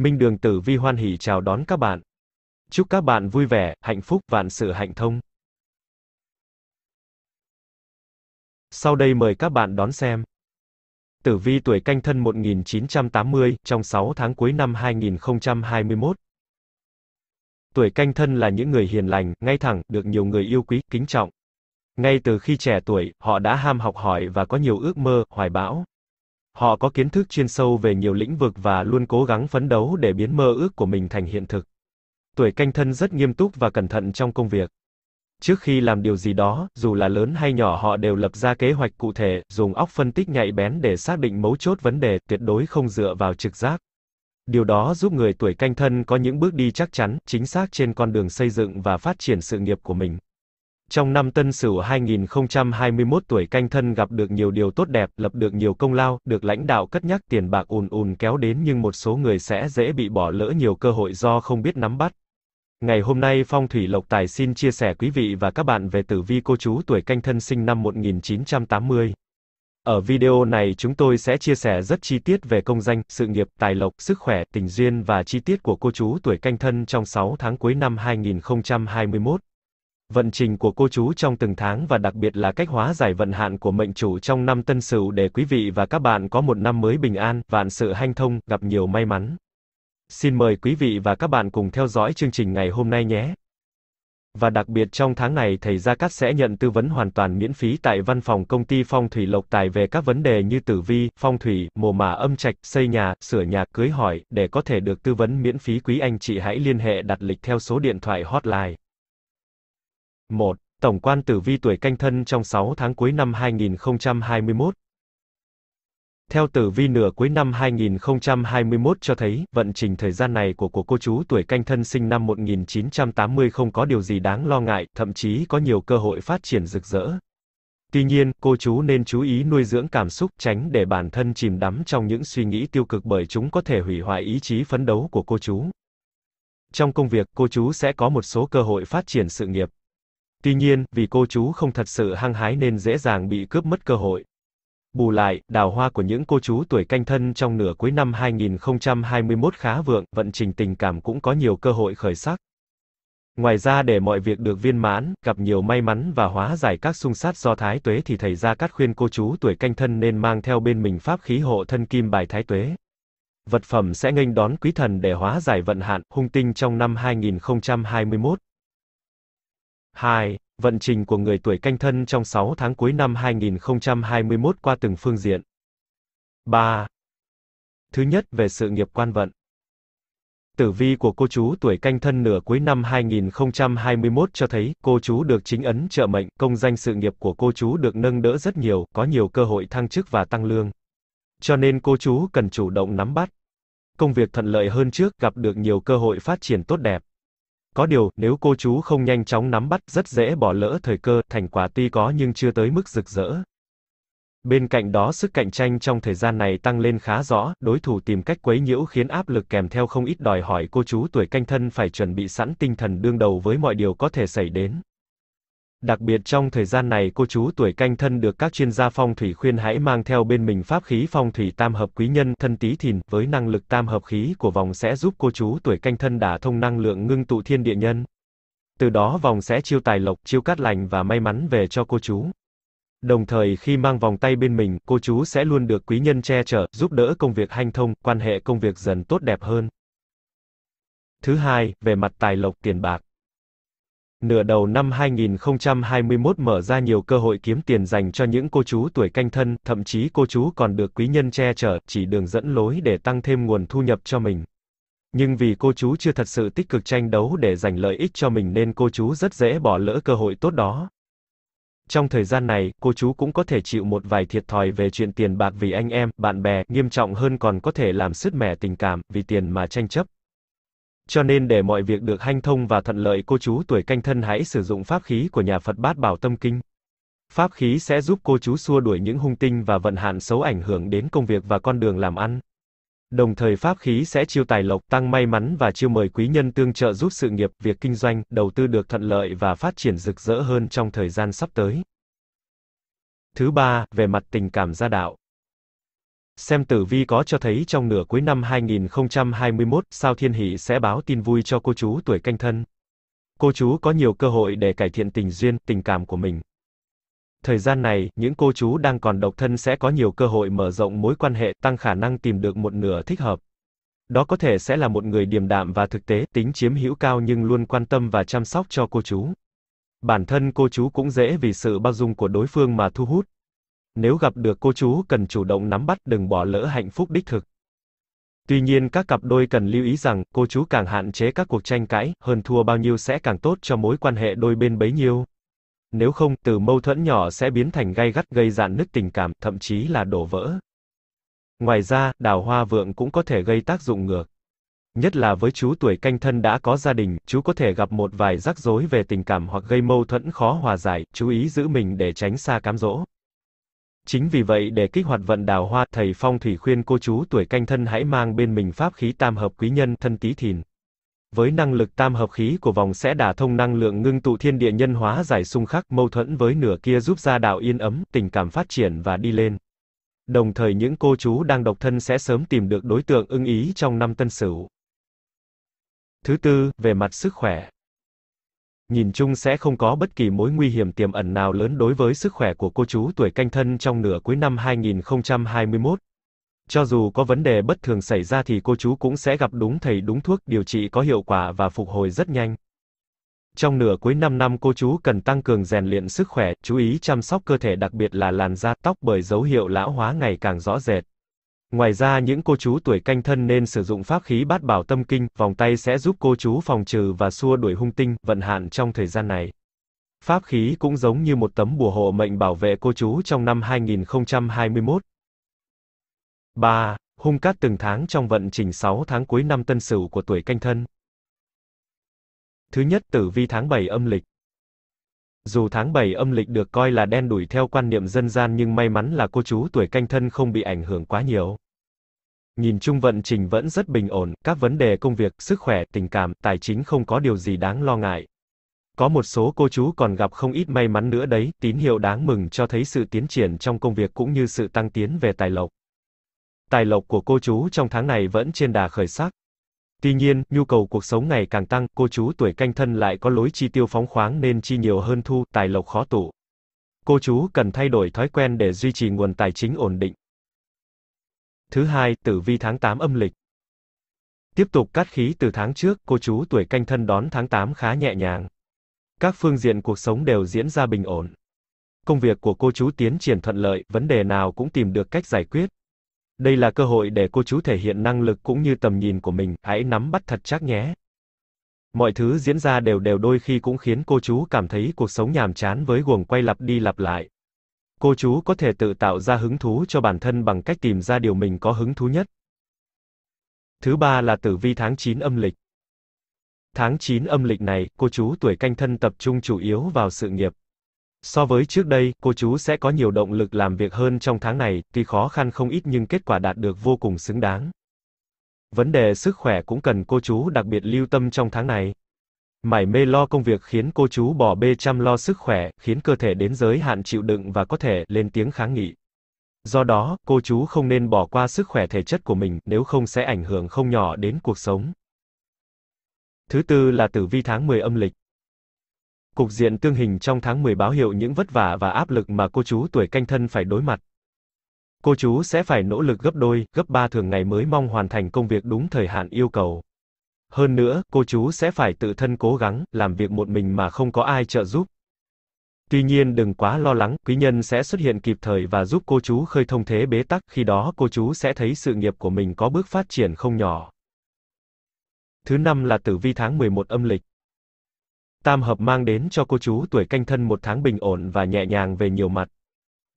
Minh Đường Tử Vi hoan hỉ chào đón các bạn. Chúc các bạn vui vẻ, hạnh phúc, vạn sự hạnh thông. Sau đây mời các bạn đón xem. Tử vi tuổi canh thân 1980, trong 6 tháng cuối năm 2021. Tuổi canh thân là những người hiền lành, ngay thẳng, được nhiều người yêu quý, kính trọng. Ngay từ khi trẻ tuổi, họ đã ham học hỏi và có nhiều ước mơ, hoài bão. Họ có kiến thức chuyên sâu về nhiều lĩnh vực và luôn cố gắng phấn đấu để biến mơ ước của mình thành hiện thực. Tuổi canh thân rất nghiêm túc và cẩn thận trong công việc. Trước khi làm điều gì đó, dù là lớn hay nhỏ họ đều lập ra kế hoạch cụ thể, dùng óc phân tích nhạy bén để xác định mấu chốt vấn đề, tuyệt đối không dựa vào trực giác. Điều đó giúp người tuổi canh thân có những bước đi chắc chắn, chính xác trên con đường xây dựng và phát triển sự nghiệp của mình trong năm Tân Sửu 2021 tuổi canh thân gặp được nhiều điều tốt đẹp, lập được nhiều công lao, được lãnh đạo cất nhắc tiền bạc ùn ùn kéo đến nhưng một số người sẽ dễ bị bỏ lỡ nhiều cơ hội do không biết nắm bắt. Ngày hôm nay Phong Thủy Lộc Tài xin chia sẻ quý vị và các bạn về tử vi cô chú tuổi canh thân sinh năm 1980. Ở video này chúng tôi sẽ chia sẻ rất chi tiết về công danh, sự nghiệp, tài lộc, sức khỏe, tình duyên và chi tiết của cô chú tuổi canh thân trong 6 tháng cuối năm 2021. Vận trình của cô chú trong từng tháng và đặc biệt là cách hóa giải vận hạn của mệnh chủ trong năm tân sửu để quý vị và các bạn có một năm mới bình an, vạn sự hanh thông, gặp nhiều may mắn. Xin mời quý vị và các bạn cùng theo dõi chương trình ngày hôm nay nhé. Và đặc biệt trong tháng này thầy Gia Cát sẽ nhận tư vấn hoàn toàn miễn phí tại văn phòng công ty Phong Thủy Lộc Tài về các vấn đề như tử vi, phong thủy, mồ mả âm trạch, xây nhà, sửa nhà, cưới hỏi, để có thể được tư vấn miễn phí quý anh chị hãy liên hệ đặt lịch theo số điện thoại hotline 1. Tổng quan tử vi tuổi canh thân trong 6 tháng cuối năm 2021 Theo tử vi nửa cuối năm 2021 cho thấy, vận trình thời gian này của của cô chú tuổi canh thân sinh năm 1980 không có điều gì đáng lo ngại, thậm chí có nhiều cơ hội phát triển rực rỡ. Tuy nhiên, cô chú nên chú ý nuôi dưỡng cảm xúc, tránh để bản thân chìm đắm trong những suy nghĩ tiêu cực bởi chúng có thể hủy hoại ý chí phấn đấu của cô chú. Trong công việc, cô chú sẽ có một số cơ hội phát triển sự nghiệp. Tuy nhiên, vì cô chú không thật sự hăng hái nên dễ dàng bị cướp mất cơ hội. Bù lại, đào hoa của những cô chú tuổi canh thân trong nửa cuối năm 2021 khá vượng, vận trình tình cảm cũng có nhiều cơ hội khởi sắc. Ngoài ra để mọi việc được viên mãn, gặp nhiều may mắn và hóa giải các xung sát do thái tuế thì thầy Gia Cát khuyên cô chú tuổi canh thân nên mang theo bên mình pháp khí hộ thân kim bài thái tuế. Vật phẩm sẽ nghênh đón quý thần để hóa giải vận hạn, hung tinh trong năm 2021. 2. Vận trình của người tuổi canh thân trong 6 tháng cuối năm 2021 qua từng phương diện. 3. Thứ nhất về sự nghiệp quan vận. Tử vi của cô chú tuổi canh thân nửa cuối năm 2021 cho thấy, cô chú được chính ấn trợ mệnh, công danh sự nghiệp của cô chú được nâng đỡ rất nhiều, có nhiều cơ hội thăng chức và tăng lương. Cho nên cô chú cần chủ động nắm bắt. Công việc thuận lợi hơn trước, gặp được nhiều cơ hội phát triển tốt đẹp. Có điều, nếu cô chú không nhanh chóng nắm bắt, rất dễ bỏ lỡ thời cơ, thành quả tuy có nhưng chưa tới mức rực rỡ. Bên cạnh đó sức cạnh tranh trong thời gian này tăng lên khá rõ, đối thủ tìm cách quấy nhiễu khiến áp lực kèm theo không ít đòi hỏi cô chú tuổi canh thân phải chuẩn bị sẵn tinh thần đương đầu với mọi điều có thể xảy đến. Đặc biệt trong thời gian này cô chú tuổi canh thân được các chuyên gia phong thủy khuyên hãy mang theo bên mình pháp khí phong thủy tam hợp quý nhân thân tí thìn, với năng lực tam hợp khí của vòng sẽ giúp cô chú tuổi canh thân đả thông năng lượng ngưng tụ thiên địa nhân. Từ đó vòng sẽ chiêu tài lộc, chiêu cát lành và may mắn về cho cô chú. Đồng thời khi mang vòng tay bên mình, cô chú sẽ luôn được quý nhân che chở, giúp đỡ công việc hanh thông, quan hệ công việc dần tốt đẹp hơn. Thứ hai, về mặt tài lộc tiền bạc. Nửa đầu năm 2021 mở ra nhiều cơ hội kiếm tiền dành cho những cô chú tuổi canh thân, thậm chí cô chú còn được quý nhân che chở, chỉ đường dẫn lối để tăng thêm nguồn thu nhập cho mình. Nhưng vì cô chú chưa thật sự tích cực tranh đấu để giành lợi ích cho mình nên cô chú rất dễ bỏ lỡ cơ hội tốt đó. Trong thời gian này, cô chú cũng có thể chịu một vài thiệt thòi về chuyện tiền bạc vì anh em, bạn bè, nghiêm trọng hơn còn có thể làm sứt mẻ tình cảm, vì tiền mà tranh chấp. Cho nên để mọi việc được hanh thông và thuận lợi cô chú tuổi canh thân hãy sử dụng pháp khí của nhà Phật Bát Bảo Tâm Kinh. Pháp khí sẽ giúp cô chú xua đuổi những hung tinh và vận hạn xấu ảnh hưởng đến công việc và con đường làm ăn. Đồng thời pháp khí sẽ chiêu tài lộc, tăng may mắn và chiêu mời quý nhân tương trợ giúp sự nghiệp, việc kinh doanh, đầu tư được thuận lợi và phát triển rực rỡ hơn trong thời gian sắp tới. Thứ ba, về mặt tình cảm gia đạo. Xem tử vi có cho thấy trong nửa cuối năm 2021, sao thiên hỷ sẽ báo tin vui cho cô chú tuổi canh thân. Cô chú có nhiều cơ hội để cải thiện tình duyên, tình cảm của mình. Thời gian này, những cô chú đang còn độc thân sẽ có nhiều cơ hội mở rộng mối quan hệ, tăng khả năng tìm được một nửa thích hợp. Đó có thể sẽ là một người điềm đạm và thực tế, tính chiếm hữu cao nhưng luôn quan tâm và chăm sóc cho cô chú. Bản thân cô chú cũng dễ vì sự bao dung của đối phương mà thu hút, nếu gặp được cô chú cần chủ động nắm bắt đừng bỏ lỡ hạnh phúc đích thực. Tuy nhiên các cặp đôi cần lưu ý rằng, cô chú càng hạn chế các cuộc tranh cãi, hơn thua bao nhiêu sẽ càng tốt cho mối quan hệ đôi bên bấy nhiêu. Nếu không, từ mâu thuẫn nhỏ sẽ biến thành gay gắt gây dạn nứt tình cảm, thậm chí là đổ vỡ. Ngoài ra, đào hoa vượng cũng có thể gây tác dụng ngược. Nhất là với chú tuổi canh thân đã có gia đình, chú có thể gặp một vài rắc rối về tình cảm hoặc gây mâu thuẫn khó hòa giải, chú ý giữ mình để tránh xa cám dỗ. Chính vì vậy để kích hoạt vận đào hoa, thầy phong thủy khuyên cô chú tuổi canh thân hãy mang bên mình pháp khí tam hợp quý nhân thân tí thìn. Với năng lực tam hợp khí của vòng sẽ đả thông năng lượng ngưng tụ thiên địa nhân hóa giải xung khắc mâu thuẫn với nửa kia giúp gia đạo yên ấm, tình cảm phát triển và đi lên. Đồng thời những cô chú đang độc thân sẽ sớm tìm được đối tượng ưng ý trong năm tân sửu. Thứ tư, về mặt sức khỏe nhìn chung sẽ không có bất kỳ mối nguy hiểm tiềm ẩn nào lớn đối với sức khỏe của cô chú tuổi canh thân trong nửa cuối năm 2021. Cho dù có vấn đề bất thường xảy ra thì cô chú cũng sẽ gặp đúng thầy đúng thuốc điều trị có hiệu quả và phục hồi rất nhanh. Trong nửa cuối năm năm cô chú cần tăng cường rèn luyện sức khỏe, chú ý chăm sóc cơ thể đặc biệt là làn da, tóc bởi dấu hiệu lão hóa ngày càng rõ rệt. Ngoài ra những cô chú tuổi canh thân nên sử dụng pháp khí bát bảo tâm kinh, vòng tay sẽ giúp cô chú phòng trừ và xua đuổi hung tinh, vận hạn trong thời gian này. Pháp khí cũng giống như một tấm bùa hộ mệnh bảo vệ cô chú trong năm 2021. 3. Hung cát từng tháng trong vận trình 6 tháng cuối năm tân sửu của tuổi canh thân. Thứ nhất tử vi tháng 7 âm lịch. Dù tháng 7 âm lịch được coi là đen đủi theo quan niệm dân gian nhưng may mắn là cô chú tuổi canh thân không bị ảnh hưởng quá nhiều. Nhìn chung vận trình vẫn rất bình ổn, các vấn đề công việc, sức khỏe, tình cảm, tài chính không có điều gì đáng lo ngại. Có một số cô chú còn gặp không ít may mắn nữa đấy, tín hiệu đáng mừng cho thấy sự tiến triển trong công việc cũng như sự tăng tiến về tài lộc. Tài lộc của cô chú trong tháng này vẫn trên đà khởi sắc. Tuy nhiên, nhu cầu cuộc sống ngày càng tăng, cô chú tuổi canh thân lại có lối chi tiêu phóng khoáng nên chi nhiều hơn thu, tài lộc khó tụ. Cô chú cần thay đổi thói quen để duy trì nguồn tài chính ổn định. Thứ hai, tử vi tháng 8 âm lịch. Tiếp tục cát khí từ tháng trước, cô chú tuổi canh thân đón tháng 8 khá nhẹ nhàng. Các phương diện cuộc sống đều diễn ra bình ổn. Công việc của cô chú tiến triển thuận lợi, vấn đề nào cũng tìm được cách giải quyết. Đây là cơ hội để cô chú thể hiện năng lực cũng như tầm nhìn của mình, hãy nắm bắt thật chắc nhé. Mọi thứ diễn ra đều đều đôi khi cũng khiến cô chú cảm thấy cuộc sống nhàm chán với guồng quay lặp đi lặp lại. Cô chú có thể tự tạo ra hứng thú cho bản thân bằng cách tìm ra điều mình có hứng thú nhất. Thứ ba là tử vi tháng 9 âm lịch. Tháng 9 âm lịch này, cô chú tuổi canh thân tập trung chủ yếu vào sự nghiệp, So với trước đây, cô chú sẽ có nhiều động lực làm việc hơn trong tháng này, tuy khó khăn không ít nhưng kết quả đạt được vô cùng xứng đáng. Vấn đề sức khỏe cũng cần cô chú đặc biệt lưu tâm trong tháng này. Mải mê lo công việc khiến cô chú bỏ bê chăm lo sức khỏe, khiến cơ thể đến giới hạn chịu đựng và có thể lên tiếng kháng nghị. Do đó, cô chú không nên bỏ qua sức khỏe thể chất của mình, nếu không sẽ ảnh hưởng không nhỏ đến cuộc sống. Thứ tư là tử vi tháng 10 âm lịch. Cục diện tương hình trong tháng 10 báo hiệu những vất vả và áp lực mà cô chú tuổi canh thân phải đối mặt. Cô chú sẽ phải nỗ lực gấp đôi, gấp ba thường ngày mới mong hoàn thành công việc đúng thời hạn yêu cầu. Hơn nữa, cô chú sẽ phải tự thân cố gắng, làm việc một mình mà không có ai trợ giúp. Tuy nhiên đừng quá lo lắng, quý nhân sẽ xuất hiện kịp thời và giúp cô chú khơi thông thế bế tắc, khi đó cô chú sẽ thấy sự nghiệp của mình có bước phát triển không nhỏ. Thứ năm là tử vi tháng 11 âm lịch. Tam hợp mang đến cho cô chú tuổi canh thân một tháng bình ổn và nhẹ nhàng về nhiều mặt.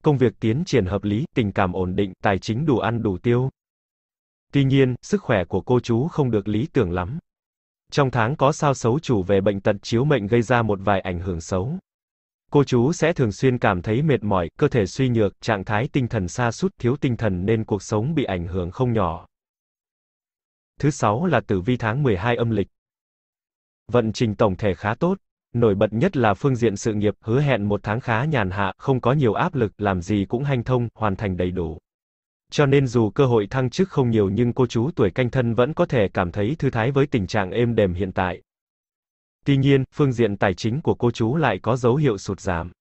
Công việc tiến triển hợp lý, tình cảm ổn định, tài chính đủ ăn đủ tiêu. Tuy nhiên, sức khỏe của cô chú không được lý tưởng lắm. Trong tháng có sao xấu chủ về bệnh tật chiếu mệnh gây ra một vài ảnh hưởng xấu. Cô chú sẽ thường xuyên cảm thấy mệt mỏi, cơ thể suy nhược, trạng thái tinh thần sa sút, thiếu tinh thần nên cuộc sống bị ảnh hưởng không nhỏ. Thứ sáu là tử vi tháng 12 âm lịch. Vận trình tổng thể khá tốt, nổi bật nhất là phương diện sự nghiệp, hứa hẹn một tháng khá nhàn hạ, không có nhiều áp lực, làm gì cũng hanh thông, hoàn thành đầy đủ. Cho nên dù cơ hội thăng chức không nhiều nhưng cô chú tuổi canh thân vẫn có thể cảm thấy thư thái với tình trạng êm đềm hiện tại. Tuy nhiên, phương diện tài chính của cô chú lại có dấu hiệu sụt giảm.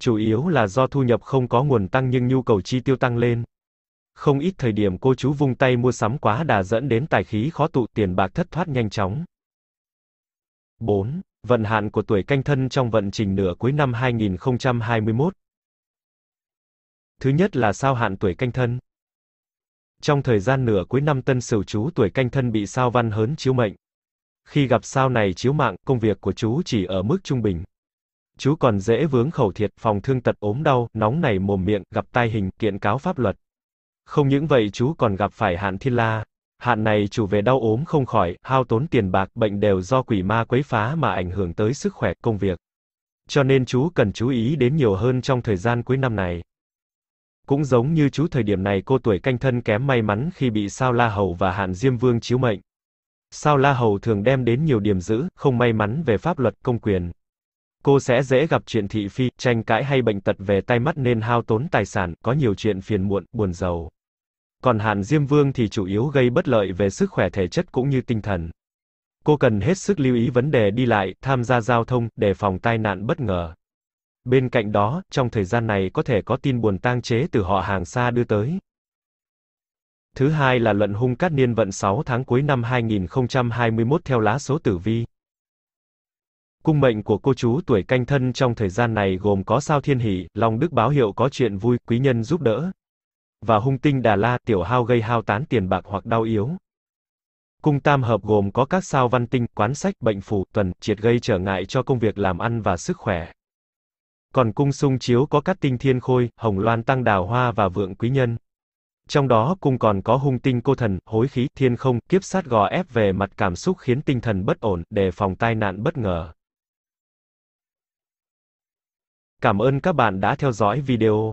Chủ yếu là do thu nhập không có nguồn tăng nhưng nhu cầu chi tiêu tăng lên. Không ít thời điểm cô chú vung tay mua sắm quá đà dẫn đến tài khí khó tụ tiền bạc thất thoát nhanh chóng. 4. Vận hạn của tuổi canh thân trong vận trình nửa cuối năm 2021. Thứ nhất là sao hạn tuổi canh thân. Trong thời gian nửa cuối năm tân sửu chú tuổi canh thân bị sao văn hớn chiếu mệnh. Khi gặp sao này chiếu mạng, công việc của chú chỉ ở mức trung bình. Chú còn dễ vướng khẩu thiệt, phòng thương tật ốm đau, nóng nảy mồm miệng, gặp tai hình, kiện cáo pháp luật. Không những vậy chú còn gặp phải hạn thiên la, Hạn này chủ về đau ốm không khỏi, hao tốn tiền bạc, bệnh đều do quỷ ma quấy phá mà ảnh hưởng tới sức khỏe, công việc. Cho nên chú cần chú ý đến nhiều hơn trong thời gian cuối năm này. Cũng giống như chú thời điểm này cô tuổi canh thân kém may mắn khi bị sao la hầu và hạn diêm vương chiếu mệnh. Sao la hầu thường đem đến nhiều điểm dữ, không may mắn về pháp luật, công quyền. Cô sẽ dễ gặp chuyện thị phi, tranh cãi hay bệnh tật về tay mắt nên hao tốn tài sản, có nhiều chuyện phiền muộn, buồn giàu còn hạn Diêm Vương thì chủ yếu gây bất lợi về sức khỏe thể chất cũng như tinh thần. Cô cần hết sức lưu ý vấn đề đi lại, tham gia giao thông, để phòng tai nạn bất ngờ. Bên cạnh đó, trong thời gian này có thể có tin buồn tang chế từ họ hàng xa đưa tới. Thứ hai là luận hung cát niên vận 6 tháng cuối năm 2021 theo lá số tử vi. Cung mệnh của cô chú tuổi canh thân trong thời gian này gồm có sao thiên hỷ, lòng đức báo hiệu có chuyện vui, quý nhân giúp đỡ, và hung tinh Đà La tiểu hao gây hao tán tiền bạc hoặc đau yếu. Cung tam hợp gồm có các sao văn tinh, quán sách, bệnh phù, tuần, triệt gây trở ngại cho công việc làm ăn và sức khỏe. Còn cung sung chiếu có các tinh thiên khôi, hồng loan tăng đào hoa và vượng quý nhân. Trong đó cung còn có hung tinh cô thần, hối khí, thiên không, kiếp sát gò ép về mặt cảm xúc khiến tinh thần bất ổn, đề phòng tai nạn bất ngờ. Cảm ơn các bạn đã theo dõi video.